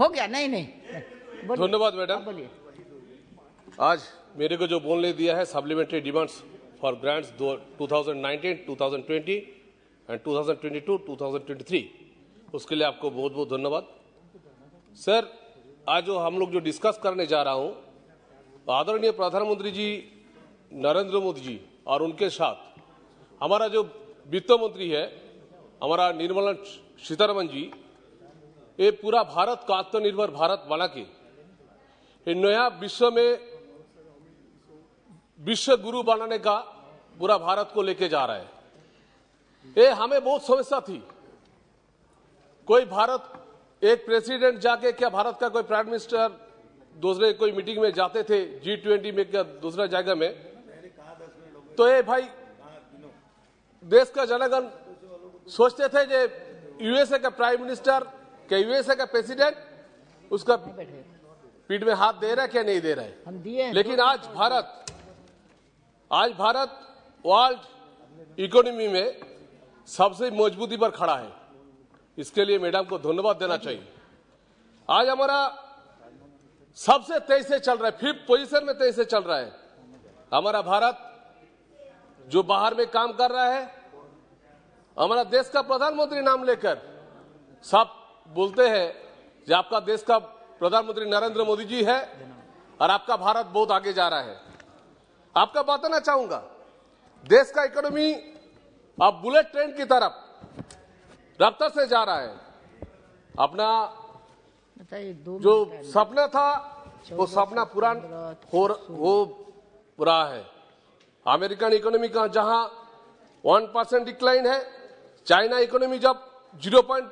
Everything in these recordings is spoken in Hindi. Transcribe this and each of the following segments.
हो गया नहीं नहीं धन्यवाद मैडम हाँ, आज मेरे को जो बोलने दिया है supplementary demands for grants 2019, 2020 and 2022, 2023 उसके लिए आपको बहुत बहुत धन्यवाद सर आज जो हम लोग जो डिस्कस करने जा रहा हूँ आदरणीय प्रधानमंत्री जी नरेंद्र मोदी जी और उनके साथ हमारा जो वित्त मंत्री है हमारा निर्मला सीतारमन जी ये पूरा भारत को आत्मनिर्भर भारत बना के नया विश्व में विश्व गुरु बनाने का पूरा भारत को लेके जा रहा है ये हमें बहुत समस्या थी कोई भारत एक प्रेसिडेंट जाके क्या भारत का कोई प्राइम मिनिस्टर दूसरे कोई मीटिंग में जाते थे जी ट्वेंटी में क्या दूसरा जगह में तो ये भाई देश का जनगण सोचते थे जे यूएसए का प्राइम मिनिस्टर क्या यूएसए का प्रेसिडेंट उसका पीठ में हाथ दे रहा है क्या नहीं दे रहा है हम दिए लेकिन आज भारत आज भारत वर्ल्ड इकोनॉमी में सबसे मजबूती पर खड़ा है इसके लिए मैडम को धन्यवाद देना चाहिए आज हमारा सबसे तेज से चल रहा है फिफ्थ पोजीशन में तेज से चल रहा है हमारा भारत जो बाहर में काम कर रहा है हमारा देश का प्रधानमंत्री नाम लेकर सब बोलते हैं जो आपका देश का प्रधानमंत्री नरेंद्र मोदी जी है और आपका भारत बहुत आगे जा रहा है आपका बताना चाहूंगा देश का इकोनॉमी अब बुलेट ट्रेन की तरफ रफ्तार से जा रहा है अपना जो सपना था वो सपना पूरा हो, हो रहा है अमेरिकन इकोनॉमी का जहां वन परसेंट डिक्लाइन है चाइना इकोनॉमी जब zero point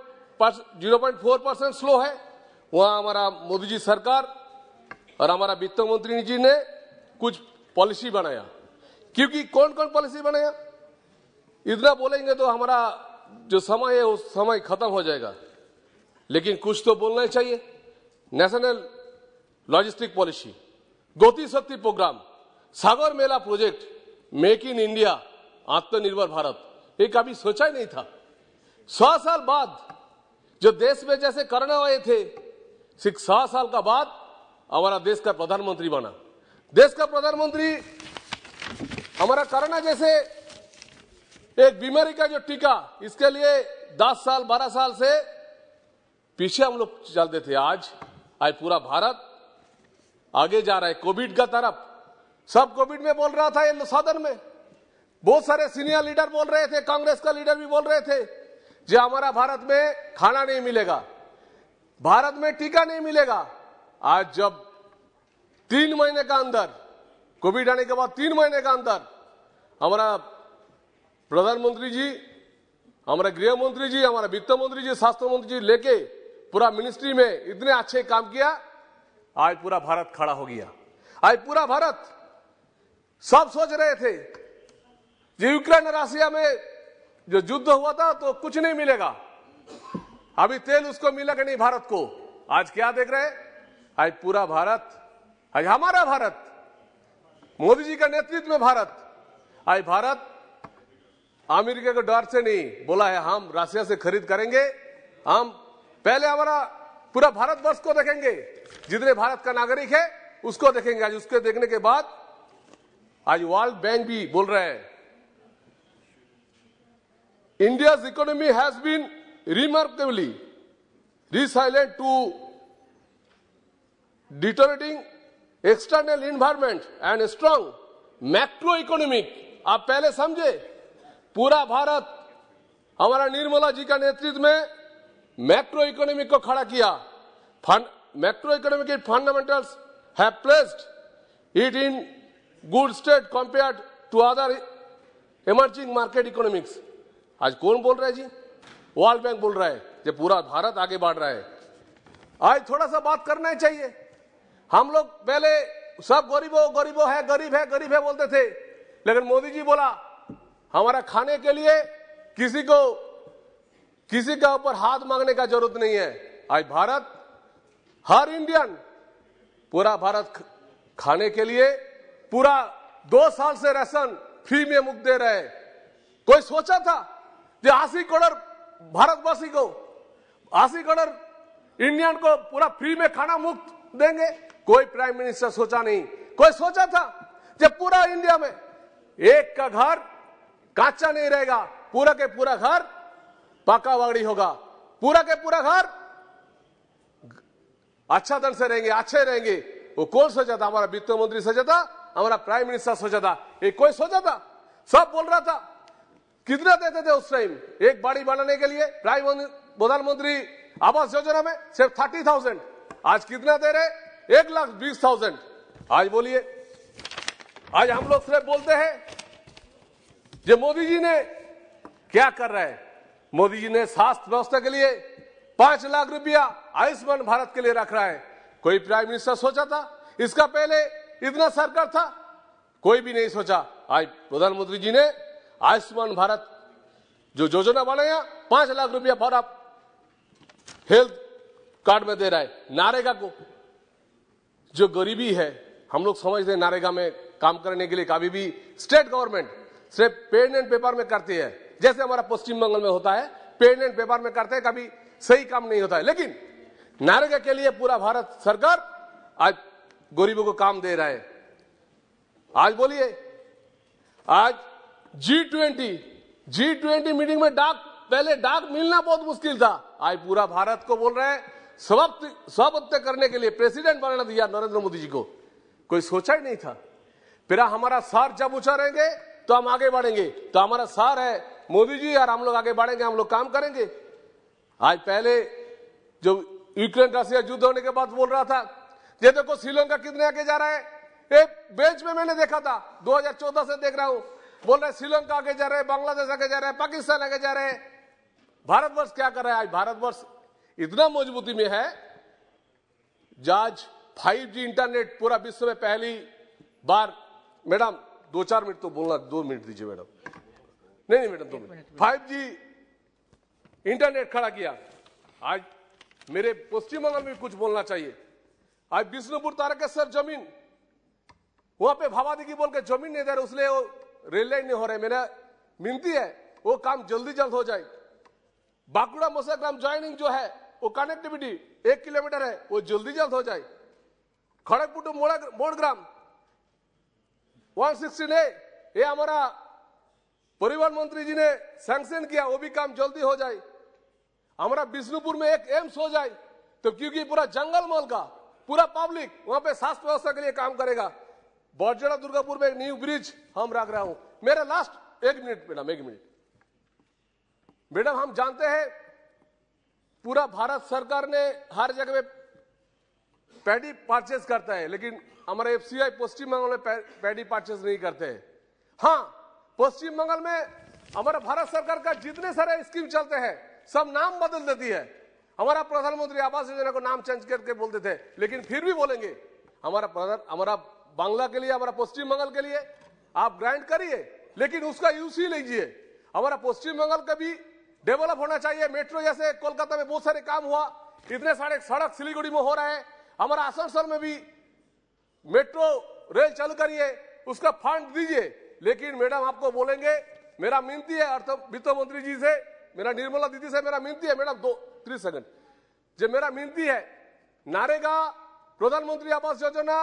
zero point four percent slow है वहाँ हमारा मोदी जी सरकार और हमारा वित्त मंत्री जी ने कुछ पॉलिसी बनाया क्योंकि कौन कौन पॉलिसी बनाया इतना बोलेंगे तो हमारा जो समय है उस समय खत्म हो जाएगा लेकिन कुछ तो बोलना ही चाहिए national logistic policy Gati Shakti program Sagarmala project make in India Atmanirbhar Bharat ये कभी सोचा ही नहीं था सौ साल बाद जो देश में जैसे करने आए थे सिर्फ सात साल का बाद हमारा देश का प्रधानमंत्री बना देश का प्रधानमंत्री हमारा करना जैसे एक बीमारी का जो टीका इसके लिए 10 साल 12 साल से पीछे हम लोग चलते थे आज आज पूरा भारत आगे जा रहा है कोविड का तरफ सब कोविड में बोल रहा था ये सदन में बहुत सारे सीनियर लीडर बोल रहे थे कांग्रेस का लीडर भी बोल रहे थे जो हमारा भारत में खाना नहीं मिलेगा भारत में टीका नहीं मिलेगा आज जब तीन महीने का अंदर कोविड आने के बाद तीन महीने का अंदर हमारा प्रधानमंत्री जी हमारे गृह मंत्री जी हमारे वित्त मंत्री जी स्वास्थ्य मंत्री जी लेके पूरा मिनिस्ट्री में इतने अच्छे काम किया आज पूरा भारत खड़ा हो गया आज पूरा भारत सब सोच रहे थे जो यूक्रेन और रशिया में जो युद्ध हुआ था तो कुछ नहीं मिलेगा अभी तेल उसको मिला कि नहीं भारत को आज क्या देख रहे आज पूरा भारत आज हमारा भारत मोदी जी का नेतृत्व में भारत आज भारत अमेरिका के डर से नहीं बोला है हम रशिया से खरीद करेंगे हम पहले हमारा पूरा भारतवर्ष को देखेंगे जितने भारत का नागरिक है उसको देखेंगे आज उसके देखने के बाद आज वर्ल्ड बैंक भी बोल रहे हैं India's economy has been remarkably resilient to deteriorating external environment and a strong macroeconomic. आप पहले समझे पूरा भारत हमारा निर्मला जी का नेतृत्व में मैक्रो इकोनॉमिक को खड़ा किया fund macro economic fundamentals have placed it in good state compared to other emerging market economics आज कौन बोल रहा है जी वर्ल्ड बैंक बोल रहा है जब पूरा भारत आगे बढ़ रहा है आज थोड़ा सा बात करना ही चाहिए हम लोग पहले सब गरीबों गरीबों है गरीब है गरीब है बोलते थे लेकिन मोदी जी बोला हमारा खाने के लिए किसी को किसी का ऊपर हाथ मांगने का जरूरत नहीं है आज भारत हर इंडियन पूरा भारत खाने के लिए पूरा दो साल से राशन फ्री में मुक्त दे रहे कोई सोचा था जो आशी करोड़ भारतवासी को आशी करोड़ इंडियन को पूरा फ्री में खाना मुफ्त देंगे कोई प्राइम मिनिस्टर सोचा नहीं कोई सोचा था जब पूरा इंडिया में एक का घर कांचा नहीं रहेगा पूरा के पूरा घर पाका वागड़ी होगा पूरा के पूरा घर अच्छा तरह से रहेंगे अच्छे रहेंगे वो कौन सोचा था हमारा वित्त मंत्री सोचा था हमारा प्राइम मिनिस्टर सोचा था ये कोई सोचा था सब बोल रहा था कितना देते थे उस टाइम एक बाड़ी बनाने के लिए प्रधानमंत्री आवास योजना में सिर्फ थर्टी थाउजेंड आज कितना दे रहे एक लाख बीस थाउजेंड आज बोलिए आज हम लोग सिर्फ बोलते हैं जो मोदी जी ने क्या कर रहे हैं मोदी जी ने स्वास्थ्य व्यवस्था के लिए पांच लाख रुपया आयुष्मान भारत के लिए रख रहा है कोई प्राइम मिनिस्टर सोचा था इसका पहले इतना सरकार था कोई भी नहीं सोचा आज प्रधानमंत्री जी ने आयुष्मान भारत जो योजना बनाया पांच लाख रुपया आप हेल्थ कार्ड में दे रहा है नारेगा को जो गरीबी है हम लोग समझते हैं नारेगा में काम करने के लिए कभी भी स्टेट गवर्नमेंट सिर्फ पेन एंड पेपर में करती है जैसे हमारा पश्चिम बंगाल में होता है पेन एंड पेपर में करते हैं कभी सही काम नहीं होता है लेकिन नारेगा के लिए पूरा भारत सरकार आज गरीबों को काम दे रहा है आज बोलिए आज G twenty G twenty meeting में डाक पहले डाक मिलना बहुत मुश्किल था आज पूरा भारत को बोल रहे हैं स्वप्त स्वप्त करने के लिए प्रेसिडेंट बनना दिया नरेंद्र मोदी जी को कोई सोचा ही नहीं था फिर हमारा सार जब रहेंगे तो हम आगे बढ़ेंगे तो हमारा सार है मोदी जी यार हम लोग आगे बढ़ेंगे हम लोग काम करेंगे आज पहले जो यूक्रेन रसिया युद्ध होने के बाद बोल रहा था ये देखो श्रीलंका कितने आगे जा रहा है बेंच में मैंने देखा था 2014 से देख रहा हूं बोल रहे श्रीलंका के जा रहे बांग्लादेश आगे जा रहे पाकिस्तान आगे जा रहे भारतवर्ष क्या कर रहा है आज भारतवर्ष इतना मजबूती में है जाज 5G इंटरनेट पूरा विश्व में पहली बार मैडम दो चार मिनट तो बोलना दो मिनट दीजिए मैडम नहीं नहीं मैडम दो मिनट फाइव जी इंटरनेट खड़ा किया आज मेरे पश्चिम बंगाल में कुछ बोलना चाहिए आज विष्णुपुर तारकेश्वर जमीन वहां पे भावादी की बोल के जमीन नहीं दे रहे उसने रेल लाइन नहीं हो रहे मेरा मिनती है वो काम जल्दी जल्द हो जाए बांकुड़ा मोसाग्राम ज्वाइनिंग जो है वो कनेक्टिविटी एक किलोमीटर है वो जल्दी जल्द हो जाए मोड़ ग्राम वन सिक्सटीन ए ये हमारा परिवहन मंत्री जी ने सैंक्शन किया वो भी काम जल्दी हो जाए हमारा बिष्णुपुर में एक एम्स हो जाए तो क्योंकि पूरा जंगल मॉल का पूरा पब्लिक वहां पे स्वास्थ्य व्यवस्था के लिए काम करेगा बड़जड़ा दुर्गापुर में न्यू ब्रिज हम रख रहा हूं मेरा लास्ट एक मिनट मैडम एक मिनट मैडम हम जानते हैं पूरा भारत सरकार ने हर जगह में पैडी पार्चेस करता है लेकिन हमारे एफसीआई पश्चिम बंगाल में पैडी पार्चेस नहीं करते हैं हाँ पश्चिम बंगाल में हमारा भारत सरकार का जितने सारे स्कीम चलते हैं सब नाम बदल देती है हमारा प्रधानमंत्री आवास योजना को नाम चेंज करके बोलते थे लेकिन फिर भी बोलेंगे हमारा प्रधान हमारा बांग्ला के लिए हमारा पश्चिम बंगाल के लिए आप ग्रांट करिए लेकिन उसका यूज ही लीजिए हमारा पश्चिम बंगाल का भी डेवलप होना चाहिए मेट्रो जैसे कोलकाता में बहुत सारे काम हुआ इतने सारे सड़क सिलीगुड़ी में हो रहे हैं हमारा आसनसोल में भी मेट्रो रेल चालू करिए उसका फंड दीजिए लेकिन मैडम आपको बोलेंगे मेरा मिनती है अर्थ वित्त मंत्री जी से मेरा निर्मला दीदी से मेरा मिनती है मैडम दो तीस सेकंड जो मेरा मिनती है नारेगा प्रधानमंत्री आवास योजना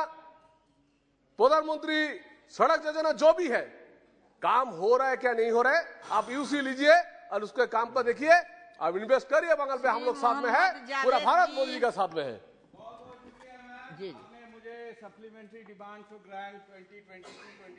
प्रधानमंत्री सड़क योजना जो भी है काम हो रहा है क्या नहीं हो रहा है आप यूसी लीजिए और उसके काम पर देखिए आप इन्वेस्ट करिए बंगाल पे हम लोग साथ में है पूरा भारत मोदी जी का साथ में है मुझे supplementary demand two twenty twenty